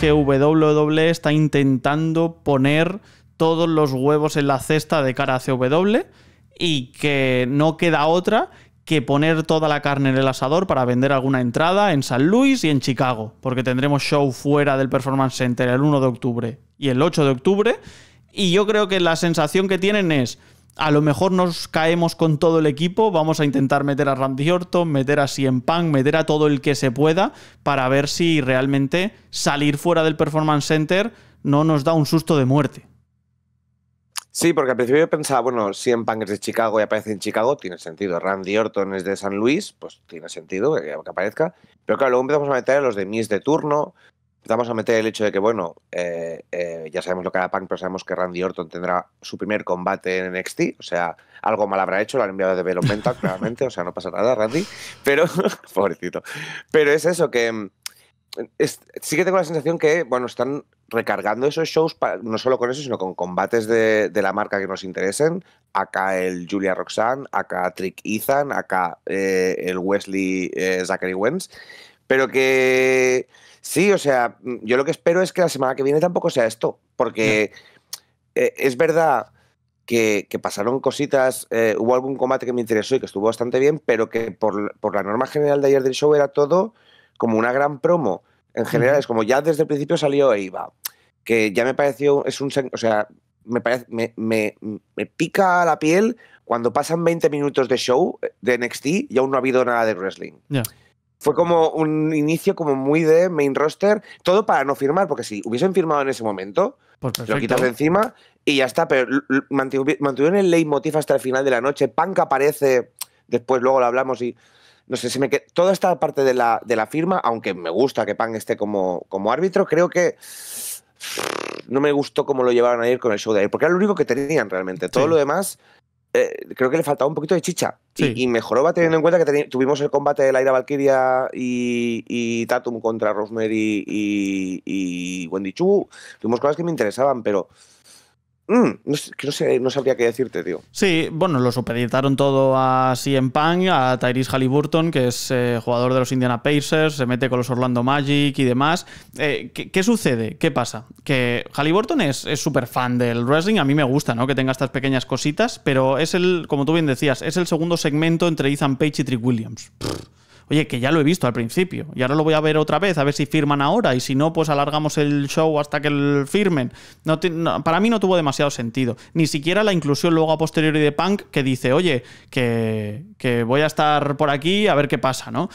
que WWE está intentando poner todos los huevos en la cesta de cara a CW y que no queda otra que poner toda la carne en el asador para vender alguna entrada en San Luis y en Chicago, porque tendremos show fuera del Performance Center el 1 de octubre y el 8 de octubre, y yo creo que la sensación que tienen es, a lo mejor nos caemos con todo el equipo, vamos a intentar meter a Randy Orton, meter a en Punk, meter a todo el que se pueda para ver si realmente salir fuera del Performance Center no nos da un susto de muerte. Sí, porque al principio yo pensaba, bueno, Cien Punk es de Chicago y aparece en Chicago, tiene sentido. Randy Orton es de San Luis, pues tiene sentido que, aparezca. Pero claro, luego empezamos a meter a los de Miss de turno, vamos a meter el hecho de que, bueno, eh, eh, ya sabemos lo que era Punk, pero sabemos que Randy Orton tendrá su primer combate en NXT. O sea, algo mal habrá hecho, lo han enviado de Developmental, claramente. O sea, no pasa nada, Randy. Pero, pobrecito. Pero es eso, que mm, sí que tengo la sensación que, bueno, están recargando esos shows, no solo con eso, sino con combates de, la marca que nos interesen. Acá el Julia Roxanne, acá Trick Ethan, acá eh, el Wesley Zachary Wentz. Pero que sí, o sea, yo lo que espero es que la semana que viene tampoco sea esto, porque eh, es verdad que, pasaron cositas, eh, hubo algún combate que me interesó y que estuvo bastante bien, pero que por, la norma general de ayer del show era todo como una gran promo. En general, es como ya desde el principio salió e iba. Que ya me pareció, es un, o sea, me, me, pica la piel cuando pasan 20 minutos de show eh, de NXT y aún no ha habido nada de wrestling fue como un inicio como muy de main roster, todo para no firmar, porque si hubiesen firmado en ese momento, pues lo quitas de encima y ya está, pero mantuvieron el leitmotiv hasta el final de la noche, Punk aparece, después luego lo hablamos y no sé, si me toda esta parte de la, de la firma, aunque me gusta que Punk esté como, como árbitro, creo que no me gustó cómo lo llevaron a ir con el show de ayer, porque era lo único que tenían realmente, todo lo demás eh, creo que le faltaba un poquito de chicha. Y, mejoró teniendo en cuenta que tuvimos el combate de Laira Valkyria y, y, Tatum contra Rosemary y, y Wendy Chu. Tuvimos cosas que me interesaban, pero Mm, no no, sabría qué decirte, tío. Sí, bueno, lo supeditaron todo a CM Punk, a Tyrese Halliburton, que es eh, jugador de los Indiana Pacers, se mete con los Orlando Magic y demás. Eh, ¿qué, sucede? ¿Qué pasa? Que Halliburton es súper fan del wrestling, a mí me gusta, ¿no? Que tenga estas pequeñas cositas, pero es el, como tú bien decías, es el segundo segmento entre Ethan Page y Trick Williams oye, que ya lo he visto al principio y ahora lo voy a ver otra vez, a ver si firman ahora y si no, pues alargamos el show hasta que el firmen. No, para mí no tuvo demasiado sentido. Ni siquiera la inclusión luego a posteriori de Punk que dice, oye, que, voy a estar por aquí a ver qué pasa, ¿no?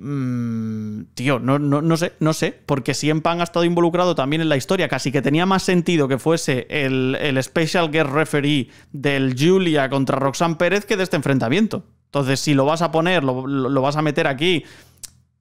Mm, tío, no, no, no, sé, no sé, porque si en Punk ha estado involucrado también en la historia, casi que tenía más sentido que fuese el, el Special Guest Referee del Julia contra Roxanne Pérez que de este enfrentamiento. Entonces, si lo vas a poner, lo, vas a meter aquí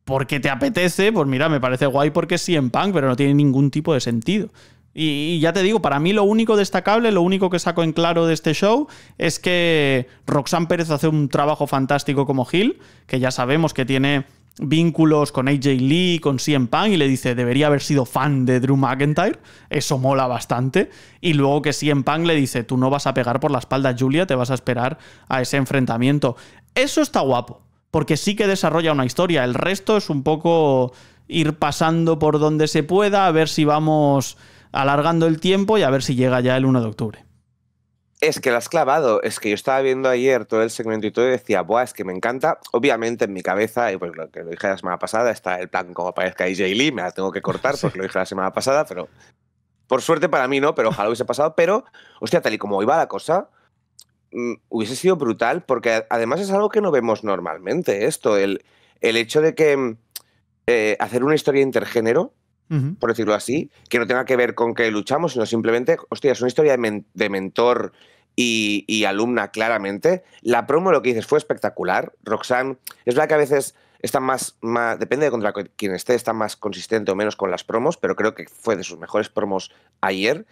porque te apetece, pues mira, me parece guay porque sí en Punk, pero no tiene ningún tipo de sentido. Y, y, ya te digo, para mí lo único destacable, lo único que saco en claro de este show es que Roxanne Pérez hace un trabajo fantástico como Gil, que ya sabemos que tiene vínculos con AJ Lee, con CM Punk, y le dice, debería haber sido fan de Drew McIntyre. Eso mola bastante. Y luego que CM Punk le dice, tú no vas a pegar por la espalda a Julia, te vas a esperar a ese enfrentamiento. Eso está guapo, porque sí que desarrolla una historia. El resto es un poco ir pasando por donde se pueda, a ver si vamos alargando el tiempo y a ver si llega ya el 1 de octubre. Es que lo has clavado, es que yo estaba viendo ayer todo el segmento y todo y decía, buah, es que me encanta. Obviamente en mi cabeza, y pues lo que lo dije la semana pasada, está el plan como aparezca Jay Lee, me la tengo que cortar porque lo dije la semana pasada, pero por suerte para mí no, pero ojalá hubiese pasado. Pero, hostia, tal y como iba la cosa, mm, hubiese sido brutal porque además es algo que no vemos normalmente, esto, el, el hecho de que mm, eh, hacer una historia intergénero por decirlo así, que no tenga que ver con que luchamos, sino simplemente, hostia, es una historia de, mentor y, alumna claramente. La promo, lo que dices, fue espectacular. Roxanne, es verdad que a veces está más, más, depende de contra quien esté, está más consistente o menos con las promos, pero creo que fue de sus mejores promos ayer.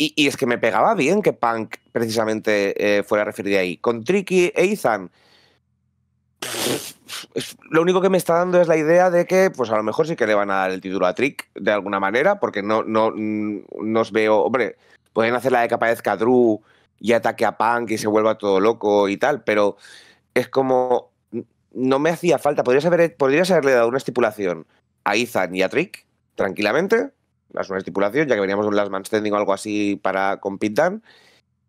Y, y es que me pegaba bien que Punk precisamente eh, fuera referido ahí. Con Tricky e Ethan, lo único que me está dando es la idea de que, pues a lo mejor sí que le van a dar el título a Trick de alguna manera, porque no, no, mm, veo. Hombre, pueden hacer la de que aparezca Drew y ataque a Punk y se vuelva todo loco y tal, pero es como. Mm, no me hacía falta. Podrías, haberle dado una estipulación a Ethan y a Trick, tranquilamente. Es una estipulación, ya que veníamos un Last Man Standing o algo así para con Pit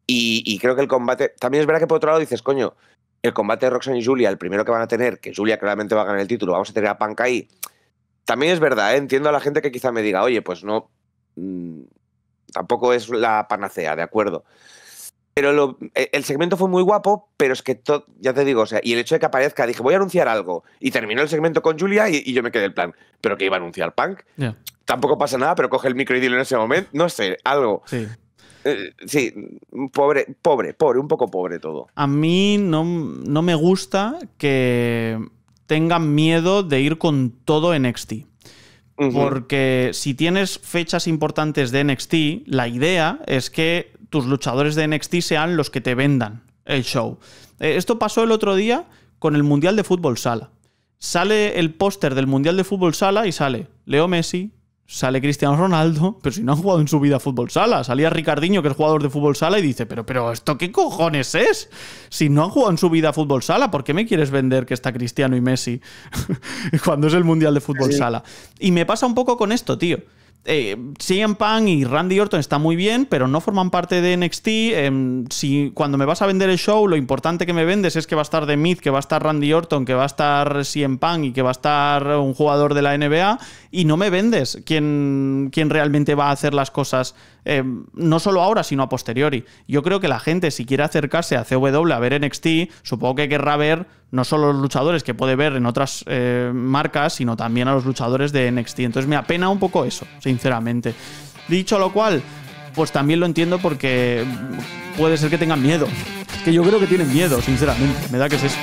Y, y creo que el combate. También es verdad que por otro lado dices, coño, el combate de Roxanne y Julia, el primero que van a tener, que Julia claramente va a ganar el título, vamos a tener a Punk ahí. También es verdad, ¿eh? entiendo a la gente que quizá me diga, oye, pues no, mm, tampoco es la panacea, de acuerdo. Pero e, el segmento fue muy guapo, pero es que todo, ya te digo, o sea, y el hecho de que aparezca, dije, voy a anunciar algo, y terminó el segmento con Julia y, yo me quedé el plan, pero que iba a anunciar Punk. Tampoco pasa nada, pero coge el micro y en ese momento, no sé, algo. Sí. Eh, sí, pobre, pobre, pobre, un poco pobre todo. A mí no, me gusta que tengan miedo de ir con todo en NXT. Porque si tienes fechas importantes de NXT, la idea es que tus luchadores de NXT sean los que te vendan el show. Eh, esto pasó el otro día con el Mundial de Fútbol Sala. Sale el póster del Mundial de Fútbol Sala y sale Leo Messi, sale Cristiano Ronaldo, pero si no han jugado en su vida fútbol sala. Salía Ricardiño, que es jugador de fútbol sala, y dice, pero, pero, ¿esto qué cojones es? Si no han jugado en su vida fútbol sala, ¿por qué me quieres vender que está Cristiano y Messi cuando es el Mundial de Fútbol Sala? Y me pasa un poco con esto, tío. Si eh, CM Punk y Randy Orton están muy bien, pero no forman parte de NXT. Em, si cuando me vas a vender el show, lo importante que me vendes es que va a estar The Miz, que va a estar Randy Orton, que va a estar CM Punk y que va a estar un jugador de la NBA, y no me vendes quién, realmente va a hacer las cosas, em, no solo ahora, sino a posteriori. Yo creo que la gente, si quiere acercarse a CW a ver NXT, supongo que querrá ver no solo los luchadores que puede ver en otras eh, marcas, sino también a los luchadores de NXT. Entonces me apena un poco eso, sinceramente. Dicho lo cual, pues también lo entiendo porque puede ser que tengan miedo. Es que yo creo que tienen miedo, sinceramente. Me da que es eso.